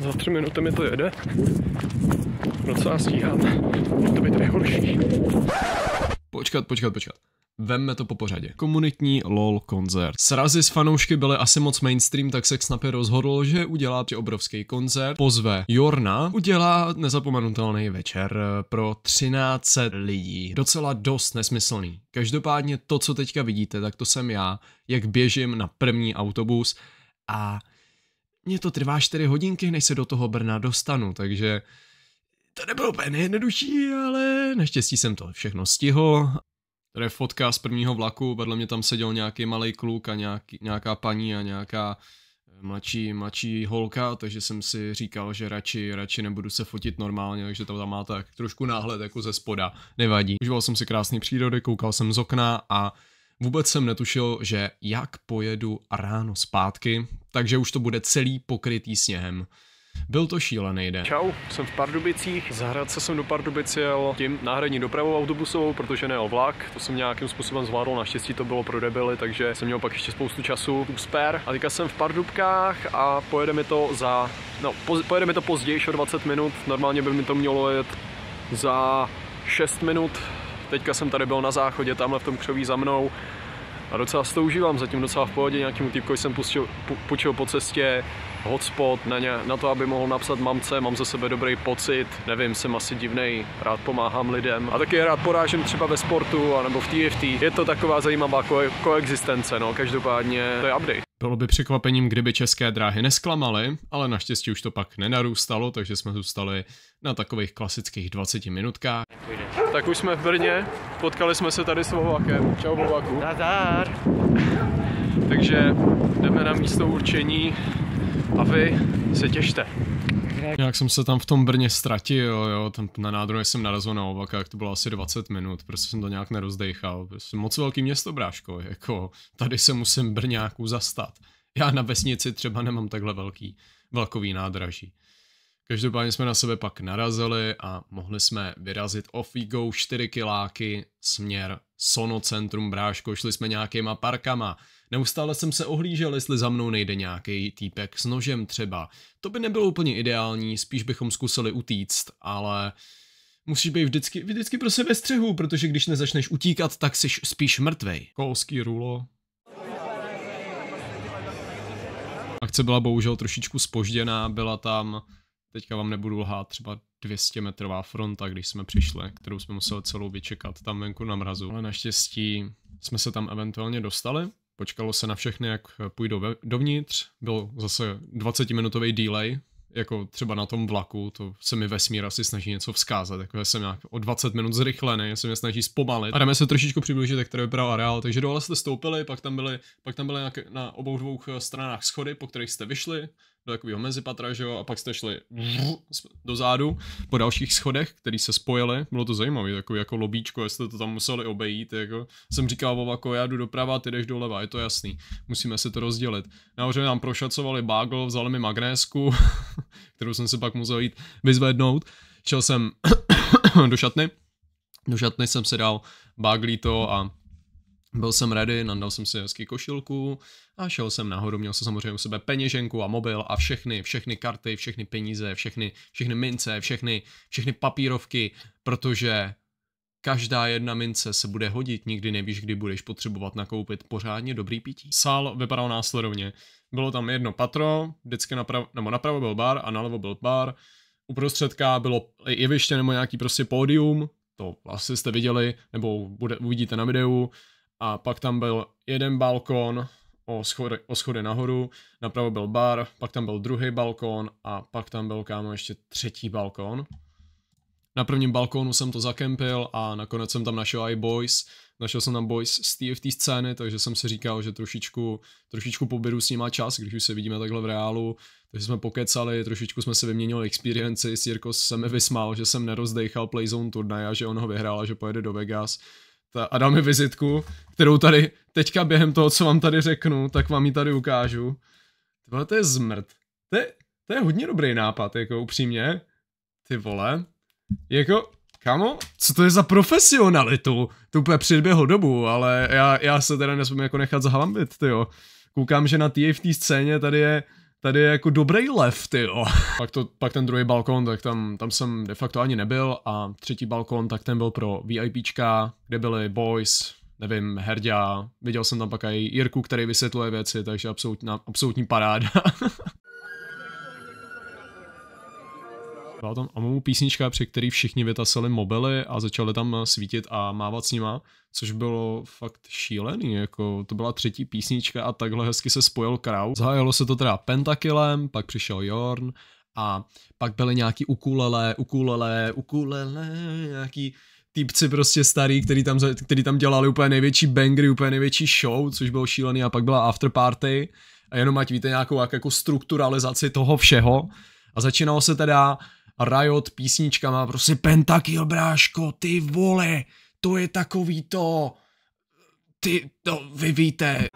Za tři minuty mi to jede. Docela stíhám. Bylo to by tady horší. Počkat, počkat, počkat. Vemme to po pořadě. Komunitní LOL koncert. Srazy s fanoušky byly asi moc mainstream, tak se Snapy rozhodl, že udělá tě obrovský koncert, pozve Jorna, udělá nezapomenutelný večer eh, pro 13 lidí. Docela dost nesmyslný. Každopádně to, co teďka vidíte, tak to jsem já, jak běžím na první autobus a mě to trvá 4 hodinky, než se do toho Brna dostanu, takže to nebylo úplně nejjednodušší, ale naštěstí jsem to všechno stihl. Tady je fotka z prvního vlaku, vedle mě tam seděl nějaký malý kluk a nějaký, nějaká paní a nějaká eh, mladší, mladší holka, takže jsem si říkal, že radši, radši nebudu se fotit normálně, takže to tam má tak trošku náhled jako ze spoda. Nevadí. Užíval jsem si krásný přírody, koukal jsem z okna a Vůbec jsem netušil, že jak pojedu ráno zpátky, takže už to bude celý pokrytý sněhem. Byl to šílený den. Čau, jsem v Pardubicích. Z Hradce jsem do Pardubic jel tím náhradní dopravou autobusovou, protože o vlak. To jsem nějakým způsobem zvládl, naštěstí to bylo pro debily, takže jsem měl pak ještě spoustu času. Super. A teďka jsem v Pardubkách a pojede mi to za... No, pojede mi to později, o 20 minut. Normálně by mi to mělo jet za 6 minut Teďka jsem tady byl na záchodě, tamhle v tom křoví za mnou a docela si to užívám, zatím docela v pohodě, nějakým týpkovi jsem pustil, pu, pučil po cestě hotspot na, ně, na to, aby mohl napsat mamce, mám ze sebe dobrý pocit, nevím, jsem asi divný, rád pomáhám lidem a taky rád porážím třeba ve sportu anebo v TFT, je to taková zajímavá ko- koexistence, no každopádně to je update. Bylo by překvapením, kdyby české dráhy nesklamaly, ale naštěstí už to pak nenarůstalo, takže jsme zůstali na takových klasických 20 minutkách. Tak už jsme v Brně, potkali jsme se tady s Vovakem. Čau Vovaku. Nazdar. takže jdeme na místo určení a vy se těšte. Jak jsem se tam v tom Brně ztratil, jo, tam na nádroje jsem narazil na jak to bylo asi 20 minut, prostě jsem to nějak nerozdejchal. Prostě moc velký město, bráško, jako tady se musím Brňáku zastat. Já na vesnici třeba nemám takhle velký vlakový nádraží. Každopádně jsme na sebe pak narazili a mohli jsme vyrazit off we go 4 kiláky směr Sono centrum Bráško, šli jsme nějakýma parkama, Neustále jsem se ohlížel, jestli za mnou nejde nějaký týpek s nožem třeba. To by nebylo úplně ideální, spíš bychom zkusili utíct, ale musíš být vždycky, vždycky pro sebe střehu, protože když nezačneš utíkat, tak jsi spíš mrtvej. Kolský rulo. Akce byla bohužel trošičku spožděná, byla tam, teďka vám nebudu lhát, třeba 200 metrová fronta, když jsme přišli, kterou jsme museli celou vyčekat tam venku na mrazu. Ale naštěstí jsme se tam eventuálně dostali počkalo se na všechny, jak půjdou dovnitř, byl zase 20-minutový delay, jako třeba na tom vlaku, to se mi vesmír asi snaží něco vzkázat, jako jsem nějak o 20 minut zrychlený, se mě snaží zpomalit. A jdeme se trošičku přiblížit, jak tady vypadal areál, takže dole jste stoupili, pak tam byly, pak tam byly na obou dvou eh, stranách schody, po kterých jste vyšli, do takového mezipatra, že jo, a pak jste šli dozadu po dalších schodech, který se spojily, bylo to zajímavé, takový jako lobíčko, jestli to tam museli obejít, jako jsem říkal Vovako, já jdu doprava, ty jdeš doleva, je to jasný, musíme se to rozdělit. Nahoře nám prošacovali bagl, vzali mi magnésku, kterou jsem se pak musel jít vyzvednout, šel jsem do šatny, do šatny jsem se dal to a byl jsem ready, nandal jsem si hezky košilku a šel jsem nahoru, měl jsem samozřejmě u sebe peněženku a mobil a všechny, všechny karty, všechny peníze, všechny, všechny mince, všechny, všechny papírovky, protože Každá jedna mince se bude hodit, nikdy nevíš, kdy budeš potřebovat nakoupit pořádně dobrý pití. Sál vypadal následovně. Bylo tam jedno patro, vždycky napravo, nebo napravo byl bar a nalevo byl bar. Uprostředka bylo jeviště nebo nějaký prostě pódium, to asi jste viděli, nebo bude, uvidíte na videu a pak tam byl jeden balkon o schody, o schody nahoru, napravo byl bar, pak tam byl druhý balkon a pak tam byl kámo ještě třetí balkon. Na prvním balkónu jsem to zakempil a nakonec jsem tam našel i boys. Našel jsem tam boys z té scény, takže jsem si říkal, že trošičku, trošičku poberu s nima čas, když už se vidíme takhle v reálu. Takže jsme pokecali, trošičku jsme se vyměnili experienci, Jirko se mi vysmál, že jsem nerozdejchal Playzone turnaj a že on ho vyhrál a že pojede do Vegas ta, a dal mi vizitku, kterou tady teďka během toho, co vám tady řeknu, tak vám ji tady ukážu. Tyhle, to je zmrt. To je, to je hodně dobrý nápad, jako upřímně. Ty vole. Jako, kamo, co to je za profesionalitu? To úplně předběhlo dobu, ale já, já se teda nesmím jako nechat zahlambit, ty jo. Koukám, že na v té scéně tady je Tady je jako dobrý lev, ty jo. pak, to, pak ten druhý balkon, tak tam, tam jsem de facto ani nebyl a třetí balkon, tak ten byl pro VIPčka, kde byli boys, nevím, Herďa, viděl jsem tam pak i Jirku, který vysvětluje věci, takže absolutní, absolutní paráda. Byla tam Amamu písnička, při který všichni vytasili mobily a začali tam svítit a mávat s nima, což bylo fakt šílený, jako to byla třetí písnička a takhle hezky se spojil crowd. Zahájilo se to teda pentakilem, pak přišel Jorn a pak byly nějaký ukulele, ukulele, ukulele, nějaký týpci prostě starý, který tam, který tam dělali úplně největší bangry, úplně největší show, což bylo šílený a pak byla afterparty a jenom ať víte nějakou jak, jako strukturalizaci toho všeho a začínalo se teda Riot písničkama, prostě Pentakill, bráško, ty vole, to je takový to, ty, to no, vy víte.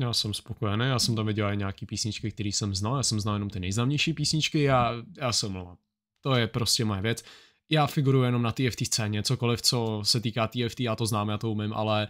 Já jsem spokojený, já jsem tam viděl i nějaký písničky, které jsem znal, já jsem znal jenom ty nejznámější písničky, já, já jsem mluvám. No, to je prostě moje věc. Já figuruji jenom na TFT scéně, cokoliv, co se týká TFT, já to znám, já to umím, ale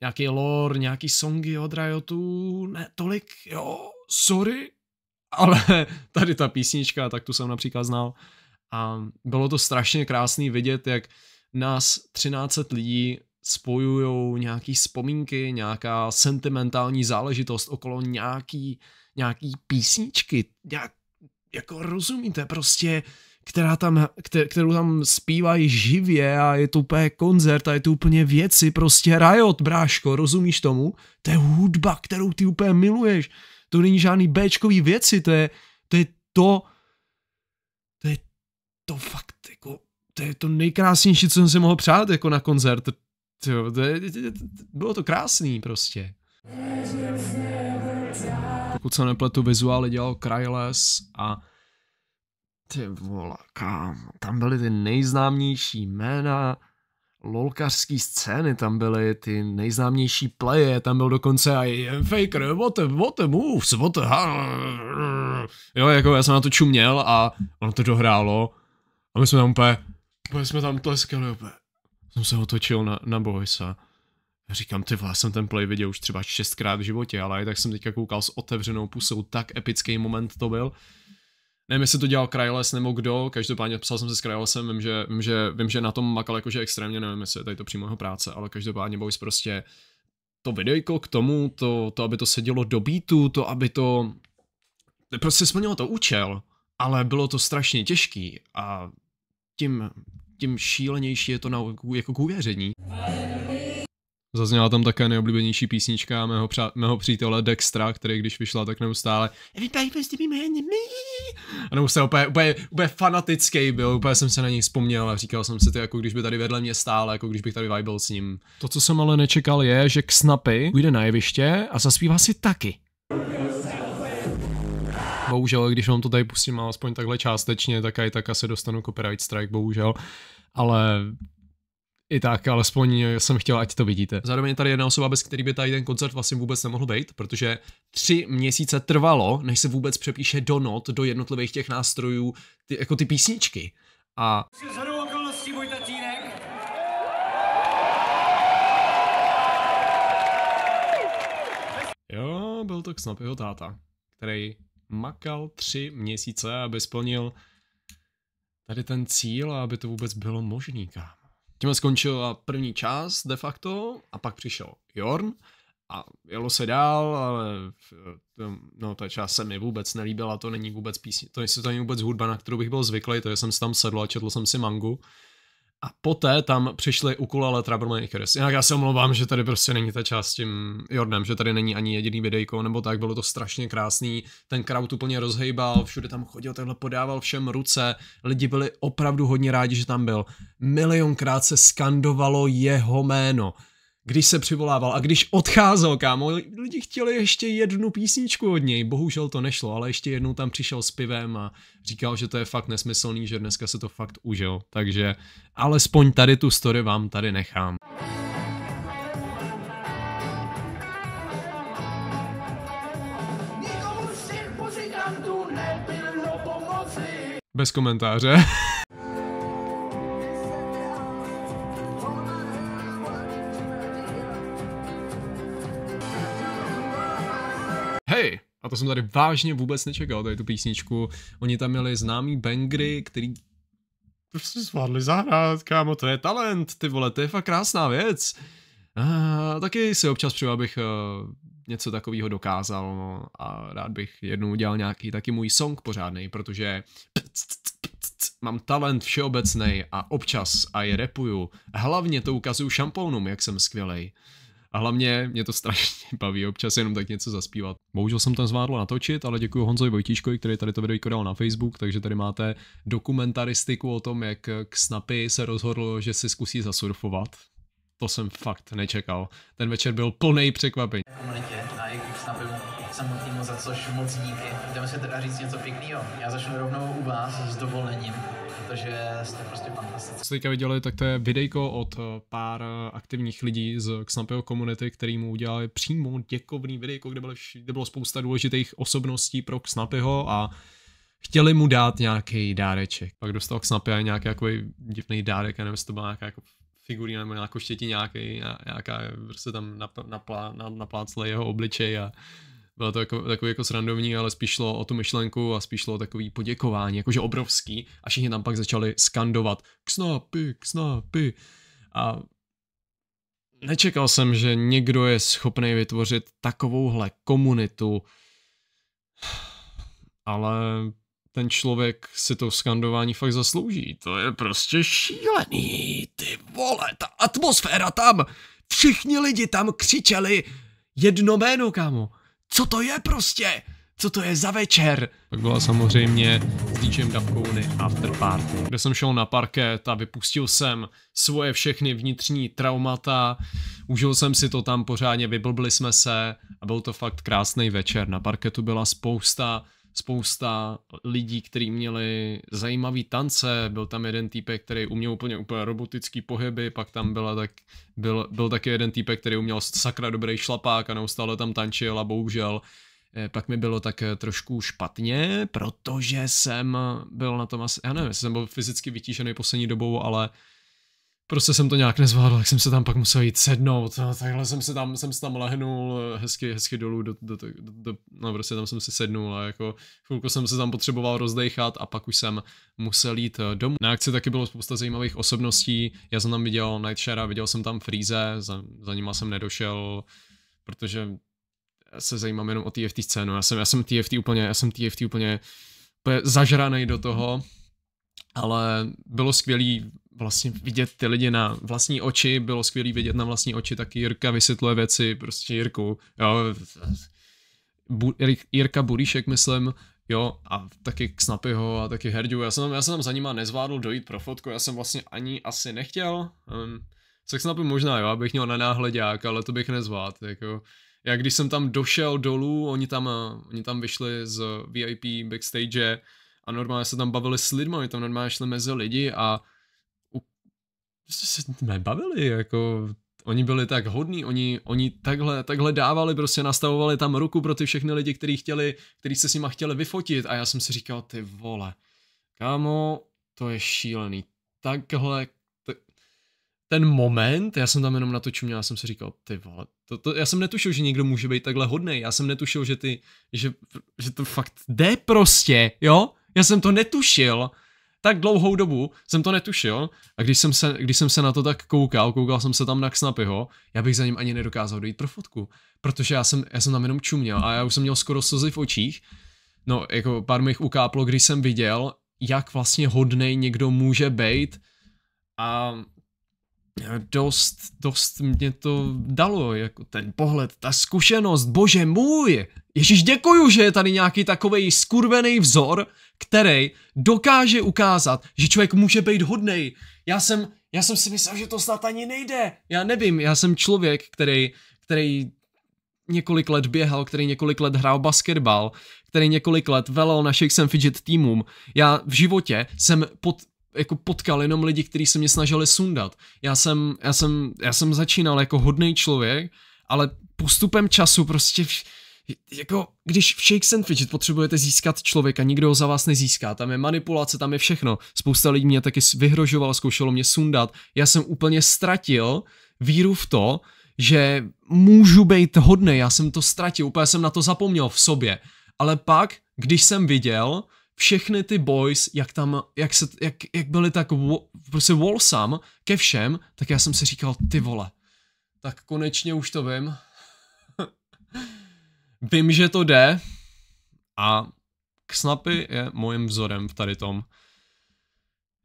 nějaký lore, nějaký songy od Riotu, ne tolik, jo, sorry, ale tady ta písnička, tak tu jsem například znal. A bylo to strašně krásný vidět, jak nás 13 lidí spojují nějaký vzpomínky, nějaká sentimentální záležitost okolo nějaký, nějaký písničky, nějak, jako rozumíte, prostě která tam, kterou tam zpívají živě a je to úplně koncert a je to úplně věci, prostě Riot, bráško, rozumíš tomu? To je hudba, kterou ty úplně miluješ to není žádný b věci, to je to, je to, to je to fakt, jako, to je to nejkrásnější, co jsem si mohl přát, jako na koncert, to, to, je, to, to, bylo to krásný prostě. Pokud se nepletu, vizuály dělal Cryles a ty vole, kámo, tam byly ty nejznámější jména, lolkařský scény tam byly, ty nejznámější pleje, tam byl dokonce i Faker, what a, what a moves, what a... Ha, jo, jako já jsem na to čuměl a ono to dohrálo a my jsme tam úplně, úplně jsme tam tleskali, úplně. Jsem se otočil na, na Boysa. Říkám, ty vlastně jsem ten play viděl už třeba šestkrát v životě, ale tak jsem teďka koukal s otevřenou pusou, tak epický moment to byl nevím, jestli to dělal Kryles nebo kdo, každopádně psal jsem se s Krylesem, vím že, vím, že, vím, že na tom makal jakože extrémně, nevím, jestli je tady to přímo jeho práce, ale každopádně Boys prostě to videjko k tomu, to, to aby to sedělo do beatu, to, aby to prostě splnilo to účel, ale bylo to strašně těžký a tím, tím šílenější je to na, jako k uvěření. Ale... Zazněla tam také nejoblíbenější písnička mého, přá- mého přítele Dextra, který když vyšla, tak neustále prostě a nebo se úplně, úplně, úplně fanatický byl, úplně jsem se na něj vzpomněl a říkal jsem si to, jako když by tady vedle mě stál, jako když bych tady vibil s ním. To, co jsem ale nečekal, je, že Snapy půjde na jeviště a zaspívá si taky. Bohužel, když vám to tady pustím alespoň takhle částečně, tak i tak asi dostanu copyright strike, bohužel. Ale i tak, alespoň eh, jsem chtěl, ať to vidíte. Zároveň je tady jedna osoba, bez který by tady ten koncert vlastně vůbec nemohl být, protože tři měsíce trvalo, než se vůbec přepíše do not, do jednotlivých těch nástrojů, ty, jako ty písničky. A... Jo, byl to snad jeho táta, který makal tři měsíce, aby splnil tady ten cíl a aby to vůbec bylo možný, kámo. Tím skončila první část de facto a pak přišel Jorn a jelo se dál, ale eh, no, ta část se mi vůbec nelíbila, to není vůbec písně, to, to není vůbec hudba, na kterou bych byl zvyklý, to jsem si tam sedl a četl jsem si mangu a poté tam přišly ukulele Troublemakers. Jinak já se omlouvám, že tady prostě není ta část s tím Jordanem, že tady není ani jediný videjko, nebo tak, bylo to strašně krásný, ten crowd úplně rozhejbal, všude tam chodil, takhle podával všem ruce, lidi byli opravdu hodně rádi, že tam byl. Milionkrát se skandovalo jeho jméno když se přivolával a když odcházel, kámo, lidi chtěli ještě jednu písničku od něj, bohužel to nešlo, ale ještě jednou tam přišel s pivem a říkal, že to je fakt nesmyslný, že dneska se to fakt užil, takže alespoň tady tu story vám tady nechám. Bez komentáře. A to jsem tady vážně vůbec nečekal, tady tu písničku. Oni tam měli známý bangry, hmm. který prostě zvládli zahrát, kámo, to je talent, ty vole, to je fakt krásná věc. A taky si občas přeju, abych uh, něco takového dokázal no, a rád bych jednou udělal nějaký taky můj song pořádný, protože mám talent všeobecný a občas a je repuju. Hlavně to ukazuju šampónům, jak jsem skvělej. A hlavně mě to strašně baví, občas jenom tak něco zaspívat. Bohužel jsem to nezvládl natočit, ale děkuji Honzovi Vojtíškovi, který tady to video dal na Facebook, takže tady máte dokumentaristiku o tom, jak k Snapy se rozhodl, že si zkusí zasurfovat. To jsem fakt nečekal. Ten večer byl plný překvapení samotnému, za což moc díky. Jdeme si teda říct něco pěkného. Já začnu rovnou u vás s dovolením protože jste prostě fantastický. Co teďka viděli, tak to je videjko od eh, pár eh, aktivních lidí z Xampeo komunity, který mu udělali přímo děkovný videjko, kde bylo, kde bylo spousta důležitých osobností pro Xnapeho a chtěli mu dát nějaký dáreček. Pak dostal Xnapia nějaký jako divný dárek, já nevím, jestli to byla nějaká jako figurína nebo nějakou štěti nějaký, nějaká, prostě tam napl, napl, napl, naplácle jeho obličej a bylo to jako, takový jako srandovní, ale spíš šlo o tu myšlenku a spíš šlo o takový poděkování, jakože obrovský. A všichni tam pak začali skandovat ksnapy, ksnapy. A nečekal jsem, že někdo je schopný vytvořit takovouhle komunitu, ale ten člověk si to skandování fakt zaslouží. To je prostě šílený, ty vole, ta atmosféra tam, všichni lidi tam křičeli jedno jméno, kámo co to je prostě? co to je za večer? Tak byla samozřejmě s DJem Davkouny after party, kde jsem šel na parket a vypustil jsem svoje všechny vnitřní traumata, užil jsem si to tam pořádně, vyblbli jsme se a byl to fakt krásný večer. Na parketu byla spousta spousta lidí, kteří měli zajímavý tance, byl tam jeden týpek, který uměl úplně úplně robotický pohyby, pak tam byla tak, byl, byl taky jeden týpek, který uměl sakra dobrý šlapák a neustále tam tančil a bohužel eh, pak mi bylo tak eh, trošku špatně, protože jsem byl na tom asi, já nevím, jsem byl fyzicky vytížený poslední dobou, ale prostě jsem to nějak nezvládl, tak jsem se tam pak musel jít sednout, a no, takhle jsem se tam, jsem se tam lehnul eh, hezky, hezky dolů, do, do, do, do, no prostě tam jsem si sednul a jako chvilku jsem se tam potřeboval rozdechat a pak už jsem musel jít eh, domů. Na akci taky bylo spousta zajímavých osobností, já jsem tam viděl Nightshara, viděl jsem tam Freeze, za, za nima jsem nedošel, protože se zajímám jenom o TFT scénu, já jsem, já jsem TFT úplně, já jsem TFT úplně, úplně zažranej do toho, ale bylo skvělý vlastně vidět ty lidi na vlastní oči, bylo skvělé vidět na vlastní oči, taky Jirka vysvětluje věci, prostě Jirku, jo, Bu, Jirka Buríšek, myslím, jo, a taky k Snapyho a taky Herďu, já jsem, tam, já jsem tam za nima nezvládl dojít pro fotku, já jsem vlastně ani asi nechtěl, um, se k Snapy možná, jo, abych měl na náhledák, ale to bych nezvládl, jako, já když jsem tam došel dolů, oni tam, eh, oni tam vyšli z VIP backstage a normálně se tam bavili s lidmi, oni tam normálně šli mezi lidi a prostě se jsme bavili, jako oni byli tak hodní, oni, oni takhle, takhle dávali, prostě nastavovali tam ruku pro ty všechny lidi, kteří chtěli, kteří se s nima chtěli vyfotit a já jsem si říkal, ty vole, kámo, to je šílený, takhle, ten moment, já jsem tam jenom na to, natočil, já jsem si říkal, ty vole, to, to, já jsem netušil, že někdo může být takhle hodný, já jsem netušil, že ty, že, že to fakt jde prostě, jo, já jsem to netušil, tak dlouhou dobu jsem to netušil a když jsem se, když jsem se na to tak koukal, koukal jsem se tam na Xnapyho, já bych za ním ani nedokázal dojít pro fotku, protože já jsem, já jsem tam jenom čuměl a já už jsem měl skoro slzy v očích, no jako pár mi jich ukáplo, když jsem viděl, jak vlastně hodnej někdo může být a dost, dost mě to dalo, jako ten pohled, ta zkušenost, bože můj, Ježíš děkuju, že je tady nějaký takovej skurvený vzor, který dokáže ukázat, že člověk může být hodnej. Já jsem, já jsem si myslel, že to snad ani nejde. Já nevím, já jsem člověk, který, který několik let běhal, který několik let hrál basketbal, který několik let velel na sem Fidget týmům. Já v životě jsem pod, jako potkal jenom lidi, kteří se mě snažili sundat. Já jsem, já jsem, já jsem začínal jako hodný člověk, ale postupem času prostě vš- jako když v Shake and Fidget potřebujete získat člověka, nikdo ho za vás nezíská, tam je manipulace, tam je všechno. Spousta lidí mě taky vyhrožovala, zkoušelo mě sundat. Já jsem úplně ztratil víru v to, že můžu být hodný, já jsem to ztratil, úplně jsem na to zapomněl v sobě. Ale pak, když jsem viděl, všechny ty boys, jak tam, jak, se, jak, jak byli tak wo, prostě wallsam ke všem, tak já jsem si říkal, ty vole, tak konečně už to vím. vím, že to jde a Snapy je mojím vzorem v tady tom.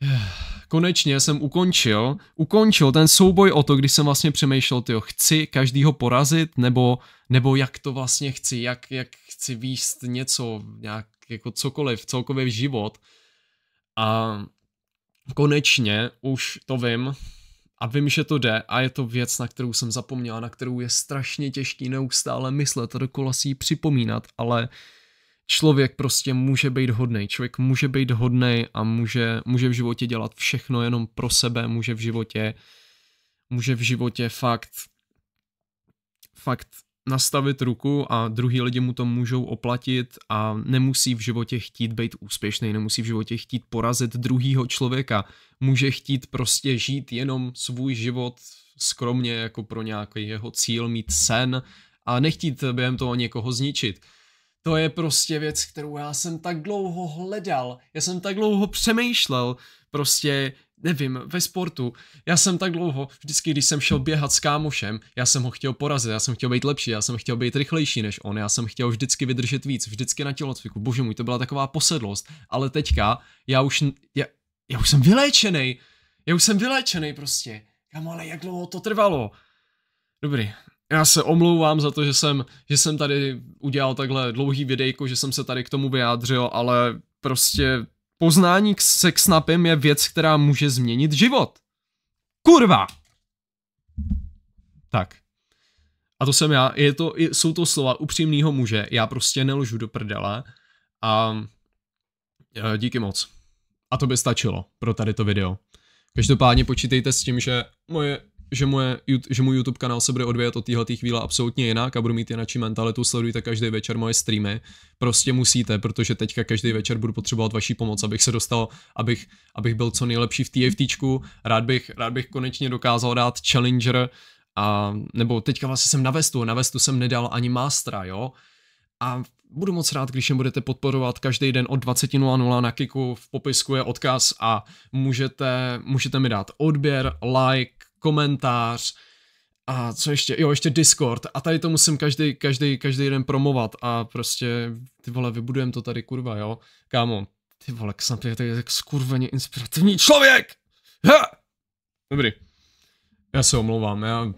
Yeah konečně jsem ukončil, ukončil ten souboj o to, když jsem vlastně přemýšlel, tyjo, chci každýho porazit, nebo, nebo jak to vlastně chci, jak, jak chci výst něco, nějak jako cokoliv, celkově v život. A konečně už to vím a vím, že to jde a je to věc, na kterou jsem zapomněl, na kterou je strašně těžký neustále myslet a dokola si ji připomínat, ale uh, člověk prostě může být hodný. člověk může být hodný a může, může v životě dělat všechno jenom pro sebe, může v životě, může v životě fakt, fakt nastavit ruku a druhý lidi mu to můžou oplatit a nemusí v životě chtít být úspěšný, nemusí v životě chtít porazit druhýho člověka, může chtít prostě žít jenom svůj život skromně jako pro nějaký jeho cíl, mít sen a nechtít během toho někoho zničit to je prostě věc, kterou já jsem tak dlouho hledal, já jsem tak dlouho přemýšlel, prostě nevím, ve sportu. Já jsem tak dlouho, vždycky, když jsem šel běhat s kámošem, já jsem ho chtěl porazit, já jsem chtěl být lepší, já jsem chtěl být rychlejší než on, já jsem chtěl vždycky vydržet víc, vždycky na tělocviku. Bože můj, to byla taková posedlost, ale teďka já už, já, já už jsem vyléčený, já už jsem vyléčený prostě. Kam ale jak dlouho to trvalo? Dobrý, já se omlouvám za to, že jsem, že jsem tady udělal takhle dlouhý videjko, že jsem se tady k tomu vyjádřil, ale prostě poznání k sexnapem je věc, která může změnit život. Kurva! Tak. A to jsem já. Je to, jsou to slova upřímného muže. Já prostě nelžu do prdele. A e, díky moc. A to by stačilo pro tady to video. Každopádně počítejte s tím, že moje že, moje, že můj YouTube kanál se bude odvíjet od téhle chvíle absolutně jinak a budu mít jinak mentalitu, sledujte každý večer moje streamy. Prostě musíte, protože teďka každý večer budu potřebovat vaší pomoc, abych se dostal, abych, abych byl co nejlepší v TFT. Rád bych, rád bych konečně dokázal dát Challenger a nebo teďka vlastně jsem na Vestu, na Vestu jsem nedal ani Mastera, jo. A budu moc rád, když mě budete podporovat každý den od 20.00 na Kiku, v popisku je odkaz a můžete, můžete mi dát odběr, like, komentář, a co ještě, jo, ještě Discord a tady to musím každý, každý, každý den promovat a prostě, ty vole, vybudujem to tady, kurva, jo, kámo, ty vole, Xamp je tady tak skurveně inspirativní člověk, ha! Dobrý, já se omlouvám, já,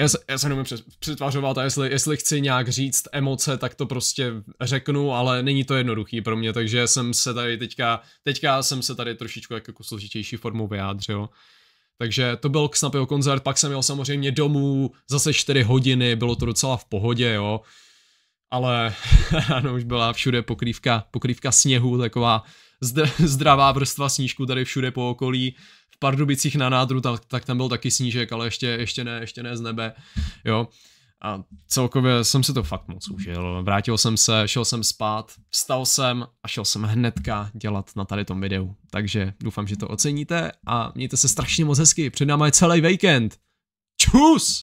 já se, já se jenom přetvářovat a jestli, jestli chci nějak říct emoce, tak to prostě řeknu, ale není to jednoduchý pro mě, takže jsem se tady teďka, teďka jsem se tady trošičku jako složitější formou vyjádřil. Takže to byl k Snapyho koncert, pak jsem jel samozřejmě domů, zase 4 hodiny, bylo to docela v pohodě, jo. Ale ano, už byla všude pokrývka, pokrývka sněhu, taková zd- zdravá vrstva snížku tady všude po okolí. V Pardubicích na nádru, tak, tak tam byl taky snížek, ale ještě, ještě ne, ještě ne z nebe, jo. A celkově jsem si to fakt moc užil. Vrátil jsem se, šel jsem spát, vstal jsem a šel jsem hnedka dělat na tady tom videu. Takže doufám, že to oceníte a mějte se strašně moc hezky. Před náma je celý víkend. Čus!